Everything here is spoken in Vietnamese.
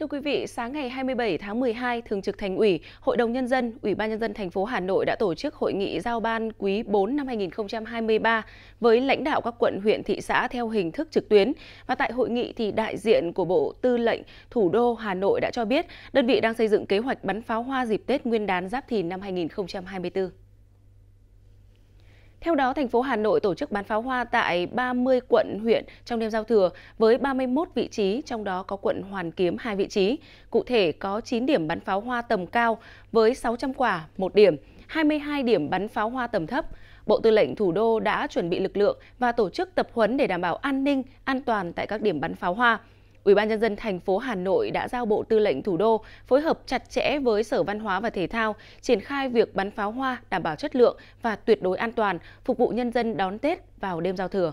Thưa quý vị, sáng ngày 27 tháng 12, Thường trực Thành ủy, Hội đồng Nhân dân, Ủy ban Nhân dân thành phố Hà Nội đã tổ chức hội nghị giao ban quý 4 năm 2023 với lãnh đạo các quận, huyện, thị xã theo hình thức trực tuyến. Và tại hội nghị thì đại diện của Bộ Tư lệnh Thủ đô Hà Nội đã cho biết đơn vị đang xây dựng kế hoạch bắn pháo hoa dịp Tết Nguyên đán Giáp Thìn năm 2024. Theo đó, thành phố Hà Nội tổ chức bán pháo hoa tại 30 quận, huyện trong đêm giao thừa với 31 vị trí, trong đó có quận Hoàn Kiếm 2 vị trí. Cụ thể có 9 điểm bắn pháo hoa tầm cao với 600 quả, 1 điểm, 22 điểm bắn pháo hoa tầm thấp. Bộ Tư lệnh Thủ đô đã chuẩn bị lực lượng và tổ chức tập huấn để đảm bảo an ninh, an toàn tại các điểm bắn pháo hoa. Ủy ban nhân dân thành phố Hà Nội đã giao Bộ Tư lệnh Thủ đô phối hợp chặt chẽ với Sở Văn hóa và Thể thao triển khai việc bắn pháo hoa đảm bảo chất lượng và tuyệt đối an toàn phục vụ nhân dân đón Tết vào đêm giao thừa.